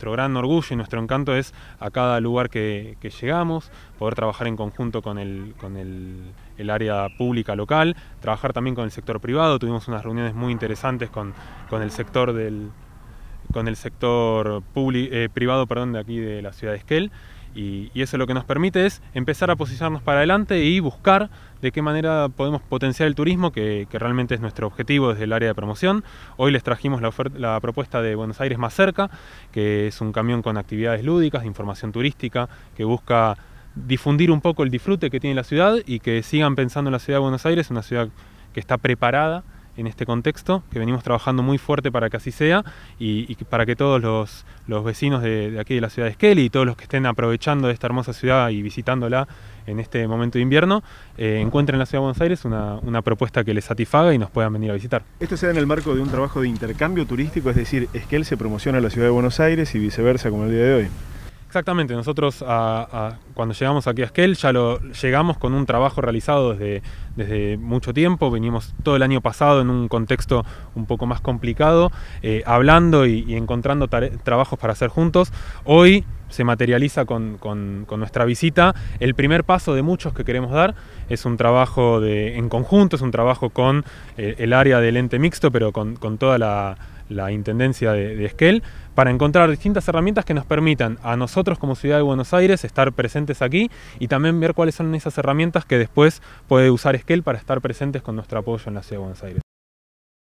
Nuestro gran orgullo y nuestro encanto es a cada lugar que, llegamos, poder trabajar en conjunto con, el, área pública local, trabajar también con el sector privado. Tuvimos unas reuniones muy interesantes con, el sector con el sector eh, privado perdón, de aquí de la ciudad de Esquel. Y, eso lo que nos permite es empezar a posicionarnos para adelante y buscar de qué manera podemos potenciar el turismo, que, realmente es nuestro objetivo desde el área de promoción. Hoy les trajimos la, la, propuesta de Buenos Aires más cerca, que es un camión con actividades lúdicas, de información turística, que busca difundir un poco el disfrute que tiene la ciudad y que sigan pensando en la ciudad de Buenos Aires, una ciudad que está preparada en este contexto, que venimos trabajando muy fuerte para que así sea y, para que todos los, vecinos de, aquí de la ciudad de Esquel y todos los que estén aprovechando de esta hermosa ciudad y visitándola en este momento de invierno, eh, encuentren en la ciudad de Buenos Aires una, una, propuesta que les satisfaga y nos puedan venir a visitar. Esto se da en el marco de un trabajo de intercambio turístico, es decir, Esquel se promociona a la ciudad de Buenos Aires y viceversa como el día de hoy. Exactamente, nosotros cuando llegamos aquí a Esquel ya lo llegamos con un trabajo realizado desde, desde mucho tiempo, venimos todo el año pasado en un contexto un poco más complicado, eh, hablando y, encontrando trabajos para hacer juntos. Hoy se materializa con, nuestra visita. El primer paso de muchos que queremos dar es un trabajo de, en conjunto, es un trabajo con eh, el área del ente mixto, pero con toda la la Intendencia de, de, Esquel, para encontrar distintas herramientas que nos permitan a nosotros como ciudad de Buenos Aires estar presentes aquí y también ver cuáles son esas herramientas que después puede usar Esquel para estar presentes con nuestro apoyo en la ciudad de Buenos Aires.